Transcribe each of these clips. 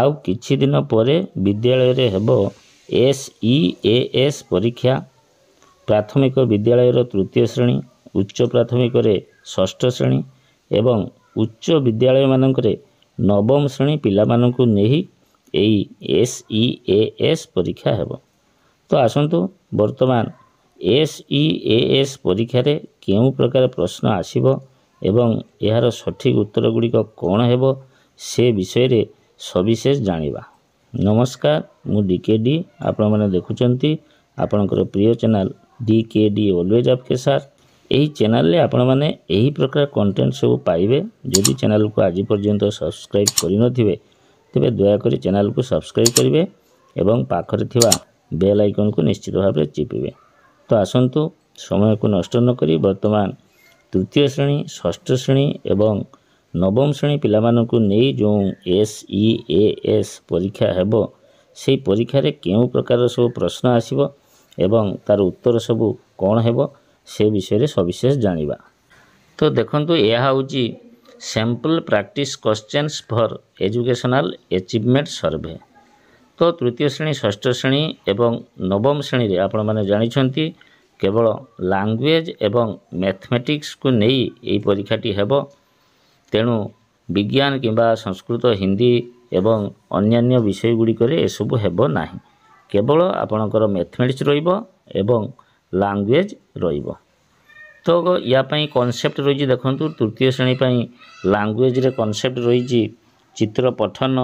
ଆଉ କିଛି ଦିନ ପରେ ବିଦ୍ୟାଳୟରେ ହେବ ଏସ୍ ଇ ଏ ଏସ୍ ପରୀକ୍ଷା ପ୍ରାଥମିକ ବିଦ୍ୟାଳୟର ତୃତୀୟ ଶ୍ରେଣୀ ଉଚ୍ଚ ପ୍ରାଥମିକରେ ଷଷ୍ଠ ଶ୍ରେଣୀ ଏବଂ ଉଚ୍ଚ ବିଦ୍ୟାଳୟମାନଙ୍କରେ ନବମ ଶ୍ରେଣୀ ପିଲାମାନଙ୍କୁ ନେଇ ଏହି ଏସ୍ ଇ ଏ ଏସ୍ ପରୀକ୍ଷା ହେବ ତ ଆସନ୍ତୁ ବର୍ତ୍ତମାନ ଏସ୍ ଇ ଏ ଏସ୍ ପରୀକ୍ଷାରେ କେଉଁ ପ୍ରକାର ପ୍ରଶ୍ନ ଆସିବ ଏବଂ ଏହାର ସଠିକ୍ ଉତ୍ତର ଗୁଡ଼ିକ କ'ଣ ହେବ ସେ ବିଷୟରେ সবিশেষ জাঁয়া নমস্কার মু ডিকেডি আপনার দেখুম আপনার প্রিয় চ্যানেল ডিকেডি অলওয়েজ আপকে সার এই চ্যানেলে আপনার এই প্রকার কন্টেন্ট সব পাইবে যদি চ্যানেলকে আজ পর্যন্ত সবসক্রাইব করে নথিবে তবে দয়া করে চ্যানেলকে সবসক্রাইব করবে এবং পাখরে থাকা বেল আইকনকে নিশ্চিত ভাবে চিপিবে তো আসন্তু সময়কে নষ্ট নকরি বর্তমান তৃতীয় শ্রেণী ষষ্ঠ শ্রেণী এবং ନବମ ଶ୍ରେଣୀ ପିଲାମାନଙ୍କୁ ନେଇ ଯେଉଁ ଏସ୍ ଇ ଏ ଏସ୍ ପରୀକ୍ଷା ହେବ ସେହି ପରୀକ୍ଷାରେ କେଉଁ ପ୍ରକାର ସବୁ ପ୍ରଶ୍ନ ଆସିବ ଏବଂ ତା'ର ଉତ୍ତର ସବୁ କ'ଣ ହେବ ସେ ବିଷୟରେ ସବିଶେଷ ଜାଣିବା ତ ଦେଖନ୍ତୁ ଏହା ହେଉଛି sample practice questions for educational achievement survey ତ ତୃତୀୟ ଶ୍ରେଣୀ ଷଷ୍ଠ ଶ୍ରେଣୀ ଏବଂ ନବମ ଶ୍ରେଣୀରେ ଆପଣମାନେ ଜାଣିଛନ୍ତି କେବଳ ଲାଙ୍ଗୁଏଜ୍ ଏବଂ ମ୍ୟାଥମେଟିକ୍ସକୁ ନେଇ ଏହି ପରୀକ୍ଷାଟି ହେବ ତେଣୁ ବିଜ୍ଞାନ କିମ୍ବା ସଂସ୍କୃତ ହିନ୍ଦୀ ଏବଂ ଅନ୍ୟାନ୍ୟ ବିଷୟ ଗୁଡ଼ିକରେ ଏସବୁ ହେବ ନାହିଁ କେବଳ ଆପଣଙ୍କର ମ୍ୟାଥମେଟିକ୍ସ ରହିବ ଏବଂ ଲାଙ୍ଗୁଏଜ୍ ରହିବ ତ ୟା ପାଇଁ କନସେପ୍ଟ ରହିଛି ଦେଖନ୍ତୁ ତୃତୀୟ ଶ୍ରେଣୀ ପାଇଁ ଲାଙ୍ଗୁଏଜ୍ରେ କନସେପ୍ଟ ରହିଛି ଚିତ୍ର ପଠନ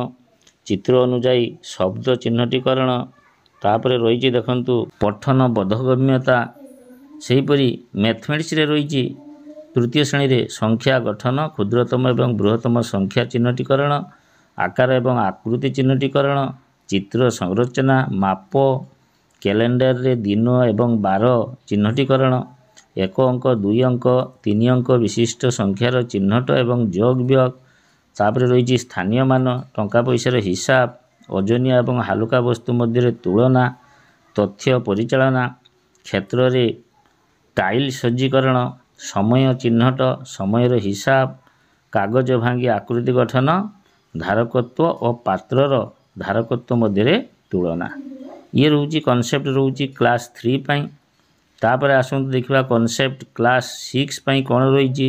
ଚିତ୍ର ଅନୁଯାୟୀ ଶବ୍ଦ ଚିହ୍ନଟୀକରଣ ତାପରେ ରହିଛି ଦେଖନ୍ତୁ ପଠନ ବୋଧଗମ୍ୟତା ସେହିପରି ମ୍ୟାଥମେଟିକ୍ସରେ ରହିଛି ତୃତୀୟ ଶ୍ରେଣୀରେ ସଂଖ୍ୟା ଗଠନ କ୍ଷୁଦ୍ରତମ ଏବଂ ବୃହତ୍ତମ ସଂଖ୍ୟା ଚିହ୍ନଟୀକରଣ ଆକାର ଏବଂ ଆକୃତି ଚିହ୍ନଟୀକରଣ ଚିତ୍ର ସଂରଚନା ମାପ କ୍ୟାଲେଣ୍ଡରରେ ଦିନ ଏବଂ ବାର ଚିହ୍ନଟୀକରଣ ଏକ ଅଙ୍କ ଦୁଇ ଅଙ୍କ ତିନି ଅଙ୍କ ବିଶିଷ୍ଟ ସଂଖ୍ୟାର ଚିହ୍ନଟ ଏବଂ ଯୋଗ ବ୍ୟୟ ତାପରେ ରହିଛି ସ୍ଥାନୀୟ ମାନ ଟଙ୍କା ପଇସାର ହିସାବ ଓଜନିଆ ଏବଂ ହାଲୁକା ବସ୍ତୁ ମଧ୍ୟରେ ତୁଳନା ତଥ୍ୟ ପରିଚାଳନା କ୍ଷେତ୍ରରେ ଟାଇଲ୍ ସଜ୍ଜୀକରଣ ସମୟ ଚିହ୍ନଟ ସମୟର ହିସାବ କାଗଜ ଭାଙ୍ଗି ଆକୃତି ଗଠନ ଧାରକତ୍ୱ ଓ ପାତ୍ରର ଧାରକତ୍ୱ ମଧ୍ୟରେ ତୁଳନା ଇଏ ରହୁଛି କନସେପ୍ଟ ରହୁଛି କ୍ଲାସ୍ ଥ୍ରୀ ପାଇଁ ତାପରେ ଆସନ୍ତୁ ଦେଖିବା କନସେପ୍ଟ କ୍ଲାସ୍ ସିକ୍ସ ପାଇଁ କ'ଣ ରହିଛି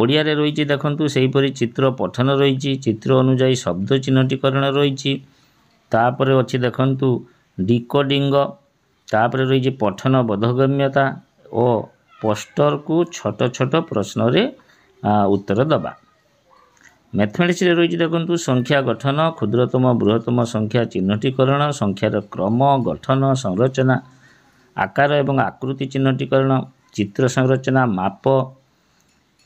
ଓଡ଼ିଆରେ ରହିଛି ଦେଖନ୍ତୁ ସେହିପରି ଚିତ୍ର ପଠନ ରହିଛି ଚିତ୍ର ଅନୁଯାୟୀ ଶବ୍ଦ ଚିହ୍ନଟୀକରଣ ରହିଛି ତାପରେ ଅଛି ଦେଖନ୍ତୁ ଡିକୋଡିଙ୍ଗ ତାପରେ ରହିଛି ପଠନ ବୋଧଗମ୍ୟତା ଓ ପୋଷ୍ଟରକୁ ଛୋଟ ଛୋଟ ପ୍ରଶ୍ନରେ ଉତ୍ତର ଦେବା ମ୍ୟାଥମେଟିକ୍ସରେ ରହିଛି ଦେଖନ୍ତୁ ସଂଖ୍ୟା ଗଠନ କ୍ଷୁଦ୍ରତମ ବୃହତ୍ତମ ସଂଖ୍ୟା ଚିହ୍ନଟୀକରଣ ସଂଖ୍ୟାର କ୍ରମ ଗଠନ ସଂରଚନା ଆକାର ଏବଂ ଆକୃତି ଚିହ୍ନଟୀକରଣ ଚିତ୍ର ସଂରଚନା ମାପ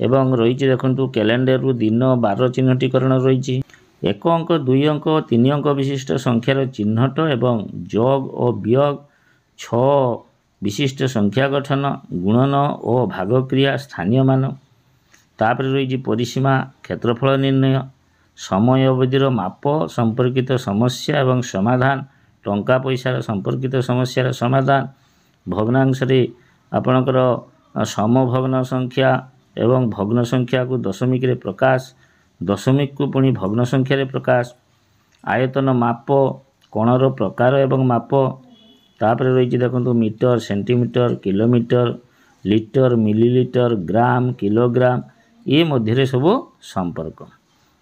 ଏବଂ ରହିଛି ଦେଖନ୍ତୁ କ୍ୟାଲେଣ୍ଡରରୁ ଦିନ ବାର ଚିହ୍ନଟୀକରଣ ରହିଛି ଏକ ଅଙ୍କ ଦୁଇ ଅଙ୍କ ତିନି ଅଙ୍କ ବିଶିଷ୍ଟ ସଂଖ୍ୟାର ଚିହ୍ନଟ ଏବଂ ଯୋଗ ଓ ବିୟୋଗ ଛଅ ବିଶିଷ୍ଟ ସଂଖ୍ୟା ଗଠନ ଗୁଣନ ଓ ଭାଗକ୍ରିୟା ସ୍ଥାନୀୟ ମାନ ତାପରେ ରହିଛି ପରିସୀମା କ୍ଷେତ୍ରଫଳ ନିର୍ଣ୍ଣୟ ସମୟ ଅବଧିର ମାପ ସମ୍ପର୍କିତ ସମସ୍ୟା ଏବଂ ସମାଧାନ ଟଙ୍କା ପଇସାର ସମ୍ପର୍କିତ ସମସ୍ୟାର ସମାଧାନ ଭଗ୍ନାଂଶରେ ଆପଣଙ୍କର ସମଭଗ୍ନ ସଂଖ୍ୟା ଏବଂ ଭଗ୍ନ ସଂଖ୍ୟାକୁ ଦଶମିକରେ ପ୍ରକାଶ ଦଶମିକକୁ ପୁଣି ଭଗ୍ନ ସଂଖ୍ୟାରେ ପ୍ରକାଶ ଆୟତନ ମାପ କୋଣର ପ୍ରକାର ଏବଂ ମାପ ତାପରେ ରହିଛି ଦେଖନ୍ତୁ metre centimetre kilometre litre millilitre gram kilogram ଏ ମଧ୍ୟରେ ସବୁ ସମ୍ପର୍କ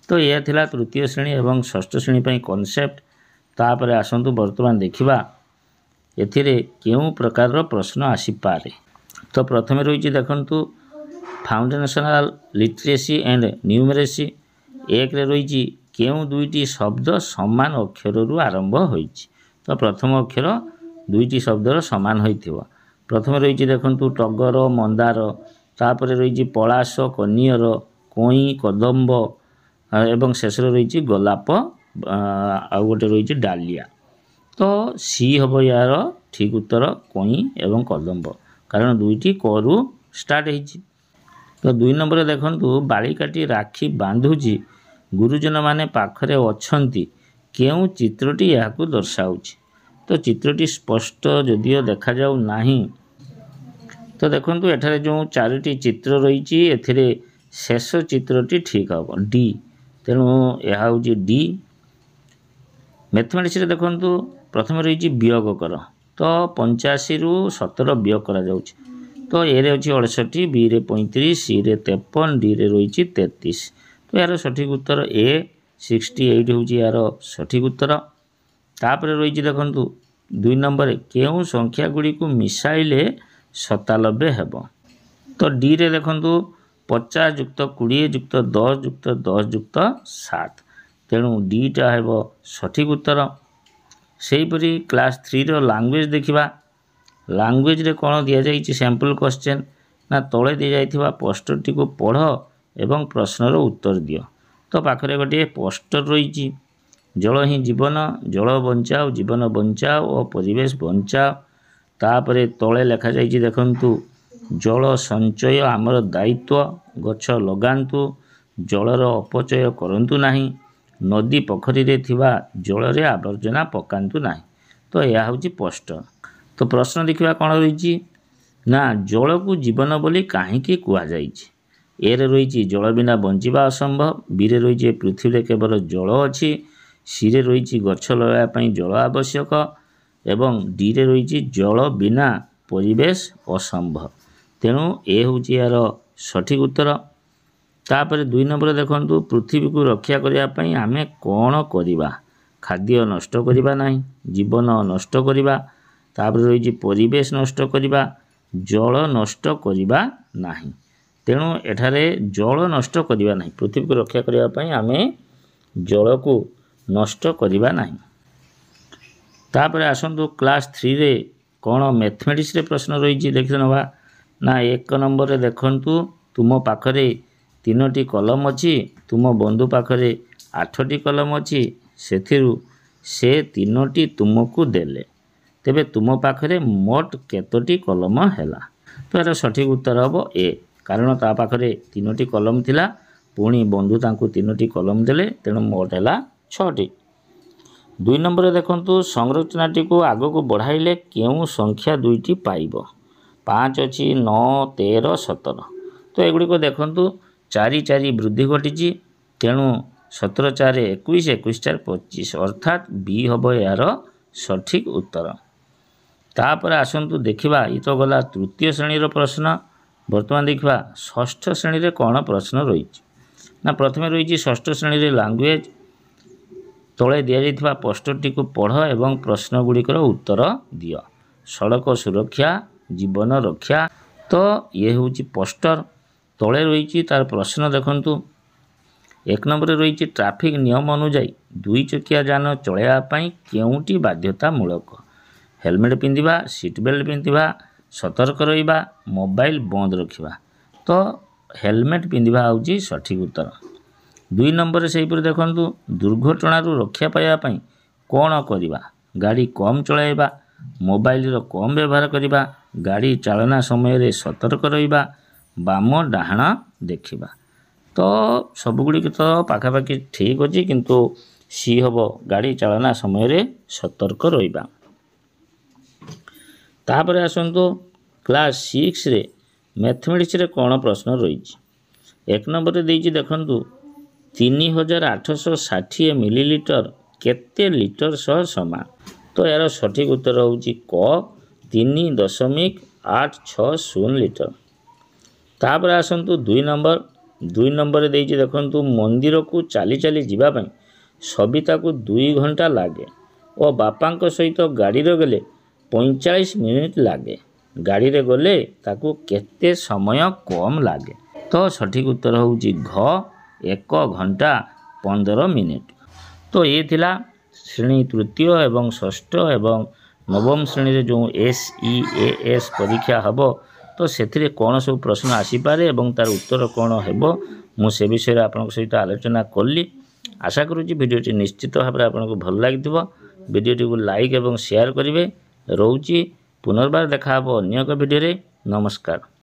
ତ ଏହା ଥିଲା ତୃତୀୟ ଶ୍ରେଣୀ ଏବଂ ଷଷ୍ଠ ଶ୍ରେଣୀ ପାଇଁ କନସେପ୍ଟ ତାପରେ ଆସନ୍ତୁ ବର୍ତ୍ତମାନ ଦେଖିବା ଏଥିରେ କେଉଁ ପ୍ରକାରର ପ୍ରଶ୍ନ ଆସିପାରେ ତ ପ୍ରଥମେ ରହିଛି ଦେଖନ୍ତୁ ଫାଉଣ୍ଡେସନାଲ ଲିଟରେସି ଆଣ୍ଡ ନ୍ୟୁମେରେସି ଏକରେ ରହିଛି କେଉଁ ଦୁଇଟି ଶବ୍ଦ ସମାନ ଅକ୍ଷରରୁ ଆରମ୍ଭ ହୋଇଛି ତ ପ୍ରଥମ ଅକ୍ଷର ଦୁଇଟି ଶବ୍ଦର ସମାନ ହୋଇଥିବ ପ୍ରଥମେ ରହିଛି ଦେଖନ୍ତୁ ଟଗର ମନ୍ଦାର ତାପରେ ରହିଛି ପଳାଶ କନିଅର କଇଁ କଦମ୍ବ ଏବଂ ଶେଷରେ ରହିଛି ଗୋଲାପ ଆଉ ଗୋଟେ ରହିଛି ଡାଲିଆ ତ ସି ହେବ ଏହାର ଠିକ୍ ଉତ୍ତର କଇଁ ଏବଂ କଦମ୍ବ କାରଣ ଦୁଇଟି କରୁ ଷ୍ଟାର୍ଟ ହେଇଛି ତ ଦୁଇ ନମ୍ବରରେ ଦେଖନ୍ତୁ ବାଳିକାଟି ରାକ୍ଷୀ ବାନ୍ଧୁଛି ଗୁରୁଜନମାନେ ପାଖରେ ଅଛନ୍ତି କେଉଁ ଚିତ୍ରଟି ଏହାକୁ ଦର୍ଶାଉଛି ତ ଚିତ୍ରଟି ସ୍ପଷ୍ଟ ଯଦିଓ ଦେଖାଯାଉ ନାହିଁ ତ ଦେଖନ୍ତୁ ଏଠାରେ ଯେଉଁ ଚାରିଟି ଚିତ୍ର ରହିଛି ଏଥିରେ ଶେଷ ଚିତ୍ରଟି ଠିକ୍ ହେବ ଡି ତେଣୁ ଏହା ହେଉଛି ଡି ମ୍ୟାଥମେଟିକ୍ସରେ ଦେଖନ୍ତୁ ପ୍ରଥମେ ରହିଛି ବିୟୋଗ କର ତ ପଞ୍ଚାଅଶୀରୁ ସତର ବିୟୋଗ କରାଯାଉଛି ତ ଏରେ ଅଛି ଅଡ଼ଷଠି ବିରେ ପଇଁତିରିଶ ସିରେ ତେପନ ଡିରେ ରହିଛି ତେତିଶ ତ ଏହାର ସଠିକ ଉତ୍ତର ଏ ସିକ୍ସଟି ଏଇଟ୍ ହେଉଛି ଏହାର ସଠିକ ଉତ୍ତର ତାପରେ ରହିଛି ଦେଖନ୍ତୁ ଦୁଇ ନମ୍ବରରେ କେଉଁ ସଂଖ୍ୟାଗୁଡ଼ିକୁ ମିଶାଇଲେ ସତାନବେ ହେବ ତ ଡିରେ ଦେଖନ୍ତୁ ପଚାଶ ଯୁକ୍ତ କୋଡ଼ିଏ ଯୁକ୍ତ ଦଶ ଯୁକ୍ତ ଦଶ ଯୁକ୍ତ ସାତ ତେଣୁ ଡିଟା ହେବ ସଠିକ୍ ଉତ୍ତର ସେହିପରି କ୍ଲାସ୍ ଥ୍ରୀର ଲାଙ୍ଗୁଏଜ୍ ଦେଖିବା ଲାଙ୍ଗୁଏଜ୍ରେ କ'ଣ ଦିଆଯାଇଛି ସାମ୍ପଲ୍ କ୍ୱେଶ୍ଚନ୍ ନା ତଳେ ଦିଆଯାଇଥିବା ପୋଷ୍ଟରଟିକୁ ପଢ଼ ଏବଂ ପ୍ରଶ୍ନର ଉତ୍ତର ଦିଅ ତ ପାଖରେ ଗୋଟିଏ ପୋଷ୍ଟର ରହିଛି ଜଳ ହିଁ ଜୀବନ ଜଳ ବଞ୍ଚାଅ ଜୀବନ ବଞ୍ଚାଅ ଓ ପରିବେଶ ବଞ୍ଚାଅ ତାପରେ ତଳେ ଲେଖାଯାଇଛି ଦେଖନ୍ତୁ ଜଳ ସଞ୍ଚୟ ଆମର ଦାୟିତ୍ୱ ଗଛ ଲଗାନ୍ତୁ ଜଳର ଅପଚୟ କରନ୍ତୁ ନାହିଁ ନଦୀ ପୋଖରୀରେ ଥିବା ଜଳରେ ଆବର୍ଜନା ପକାନ୍ତୁ ନାହିଁ ତ ଏହା ହେଉଛି ସ୍ପଷ୍ଟ ତ ପ୍ରଶ୍ନ ଦେଖିବା କ'ଣ ରହିଛି ନା ଜଳକୁ ଜୀବନ ବୋଲି କାହିଁକି କୁହାଯାଇଛି ଏରେ ରହିଛି ଜଳ ବିନା ବଞ୍ଚିବା ଅସମ୍ଭବ ବିରେ ରହିଛି ପୃଥିବୀରେ କେବଳ ଜଳ ଅଛି ସିରେ ରହିଛି ଗଛ ଲଗାଇବା ପାଇଁ ଜଳ ଆବଶ୍ୟକ ଏବଂ ଡିରେ ରହିଛି ଜଳ ବିନା ପରିବେଶ ଅସମ୍ଭବ ତେଣୁ ଏ ହେଉଛି ଏହାର ସଠିକ୍ ଉତ୍ତର ତାପରେ ଦୁଇ ନମ୍ବର ଦେଖନ୍ତୁ ପୃଥିବୀକୁ ରକ୍ଷା କରିବା ପାଇଁ ଆମେ କ'ଣ କରିବା ଖାଦ୍ୟ ନଷ୍ଟ କରିବା ନାହିଁ ଜୀବନ ନଷ୍ଟ କରିବା ତାପରେ ରହିଛି ପରିବେଶ ନଷ୍ଟ କରିବା ଜଳ ନଷ୍ଟ କରିବା ନାହିଁ ତେଣୁ ଏଠାରେ ଜଳ ନଷ୍ଟ କରିବା ନାହିଁ ପୃଥିବୀକୁ ରକ୍ଷା କରିବା ପାଇଁ ଆମେ ଜଳକୁ ନଷ୍ଟ କରିବା ନାହିଁ ତାପରେ ଆସନ୍ତୁ କ୍ଲାସ୍ ଥ୍ରୀରେ କ'ଣ ମ୍ୟାଥମେଟିକ୍ସରେ ପ୍ରଶ୍ନ ରହିଛି ଦେଖିନେବା ନା ଏକ ନମ୍ବରରେ ଦେଖନ୍ତୁ ତୁମ ପାଖରେ ତିନୋଟି କଲମ ଅଛି ତୁମ ବନ୍ଧୁ ପାଖରେ ଆଠଟି କଲମ ଅଛି ସେଥିରୁ ସେ ତିନୋଟି ତୁମକୁ ଦେଲେ ତେବେ ତୁମ ପାଖରେ ମୋଟ କେତୋଟି କଲମ ହେଲା ତ ଏହାର ସଠିକ୍ ଉତ୍ତର ହେବ ଏ କାରଣ ତା ପାଖରେ ତିନୋଟି କଲମ ଥିଲା ପୁଣି ବନ୍ଧୁ ତାଙ୍କୁ ତିନୋଟି କଲମ ଦେଲେ ତେଣୁ ମୋଟ ହେଲା ଛଅଟି ଦୁଇ ନମ୍ବରରେ ଦେଖନ୍ତୁ ସଂରଚନାଟିକୁ ଆଗକୁ ବଢ଼ାଇଲେ କେଉଁ ସଂଖ୍ୟା ଦୁଇଟି ପାଇବ ପାଞ୍ଚ ଅଛି ନଅ ତେର ସତର ତ ଏଗୁଡ଼ିକ ଦେଖନ୍ତୁ ଚାରି ଚାରି ବୃଦ୍ଧି ଘଟିଛି ତେଣୁ ସତର ଚାରି ଏକୋଇଶ ଏକୋଇଶ ଚାରି ପଚିଶ ଅର୍ଥାତ୍ ବି ହେବ ଏହାର ସଠିକ୍ ଉତ୍ତର ତାପରେ ଆସନ୍ତୁ ଦେଖିବା ଇତ ଗଲା ତୃତୀୟ ଶ୍ରେଣୀର ପ୍ରଶ୍ନ ବର୍ତ୍ତମାନ ଦେଖିବା ଷଷ୍ଠ ଶ୍ରେଣୀରେ କ'ଣ ପ୍ରଶ୍ନ ରହିଛି ନା ପ୍ରଥମେ ରହିଛି ଷଷ୍ଠ ଶ୍ରେଣୀରେ ଲାଙ୍ଗୁଏଜ୍ ତଳେ ଦିଆଯାଇଥିବା ପୋଷ୍ଟରଟିକୁ ପଢ଼ ଏବଂ ପ୍ରଶ୍ନଗୁଡ଼ିକର ଉତ୍ତର ଦିଅ ସଡ଼କ ସୁରକ୍ଷା ଜୀବନ ରକ୍ଷା ତ ଇଏ ହେଉଛି ପୋଷ୍ଟର ତଳେ ରହିଛି ତାର ପ୍ରଶ୍ନ ଦେଖନ୍ତୁ ଏକ ନମ୍ବରରେ ରହିଛି ଟ୍ରାଫିକ୍ ନିୟମ ଅନୁଯାୟୀ ଦୁଇ ଚକିଆ ଯାନ ଚଳାଇବା ପାଇଁ କେଉଁଟି ବାଧ୍ୟତାମୂଳକ ହେଲମେଟ୍ ପିନ୍ଧିବା ସିଟ୍ ବେଲ୍ଟ ପିନ୍ଧିବା ସତର୍କ ରହିବା ମୋବାଇଲ୍ ବନ୍ଦ ରଖିବା ତ ହେଲମେଟ୍ ପିନ୍ଧିବା ହେଉଛି ସଠିକ୍ ଉତ୍ତର ଦୁଇ ନମ୍ବରରେ ସେହିପରି ଦେଖନ୍ତୁ ଦୁର୍ଘଟଣାରୁ ରକ୍ଷା ପାଇବା ପାଇଁ କ'ଣ କରିବା ଗାଡ଼ି କମ୍ ଚଳାଇବା ମୋବାଇଲର କମ୍ ବ୍ୟବହାର କରିବା ଗାଡ଼ି ଚାଳନା ସମୟରେ ସତର୍କ ରହିବା ବାମ ଡାହାଣ ଦେଖିବା ତ ସବୁଗୁଡ଼ିକ ତ ପାଖାପାଖି ଠିକ୍ ଅଛି କିନ୍ତୁ ସି ହେବ ଗାଡ଼ି ଚାଳନା ସମୟରେ ସତର୍କ ରହିବା ତାପରେ ଆସନ୍ତୁ କ୍ଲାସ୍ ସିକ୍ସରେ ମ୍ୟାଥମେଟିକ୍ସରେ କ'ଣ ପ୍ରଶ୍ନ ରହିଛି ଏକ ନମ୍ବରରେ ଦେଇଛି ଦେଖନ୍ତୁ ତିନି ହଜାର ଆଠଶହ ଷାଠିଏ ମିଲିଲିଟର କେତେ ଲିଟର ସହ ସମାନ ତ ଏହାର ସଠିକ୍ ଉତ୍ତର ହେଉଛି କ ତିନି ଦଶମିକ ଆଠ ଛଅ ଶୂନ ଲିଟର ତାପରେ ଆସନ୍ତୁ ଦୁଇ ନମ୍ବର ଦୁଇ ନମ୍ବରରେ ଦେଇଛି ଦେଖନ୍ତୁ ମନ୍ଦିରକୁ ଚାଲି ଚାଲି ଯିବା ପାଇଁ ସବିତାକୁ ଦୁଇ ଘଣ୍ଟା ଲାଗେ ଓ ବାପାଙ୍କ ସହିତ ଗାଡ଼ିରେ ଗଲେ ପଇଁଚାଳିଶ ମିନିଟ୍ ଲାଗେ ଗାଡ଼ିରେ ଗଲେ ତାକୁ କେତେ ସମୟ କମ୍ ଲାଗେ ତ ସଠିକ୍ ଉତ୍ତର ହେଉଛି ଘ ଏକ ଘଣ୍ଟା ପନ୍ଦର ମିନିଟ୍ ତ ଇଏ ଥିଲା ଶ୍ରେଣୀ ତୃତୀୟ ଏବଂ ଷଷ୍ଠ ଏବଂ ନବମ ଶ୍ରେଣୀରେ ଯେଉଁ ଏସ୍ ଇ ଏ ଏସ୍ ପରୀକ୍ଷା ହେବ ତ ସେଥିରେ କ'ଣ ସବୁ ପ୍ରଶ୍ନ ଆସିପାରେ ଏବଂ ତାର ଉତ୍ତର କ'ଣ ହେବ ମୁଁ ସେ ବିଷୟରେ ଆପଣଙ୍କ ସହିତ ଆଲୋଚନା କଲି ଆଶା କରୁଛି ଭିଡ଼ିଓଟି ନିଶ୍ଚିତ ଭାବରେ ଆପଣଙ୍କୁ ଭଲ ଲାଗିଥିବ ଭିଡ଼ିଓଟିକୁ ଲାଇକ୍ ଏବଂ ସେୟାର କରିବେ ରହୁଛି ପୁନର୍ବାର ଦେଖା ହେବ ଅନ୍ୟ ଏକ ଭିଡ଼ିଓରେ ନମସ୍କାର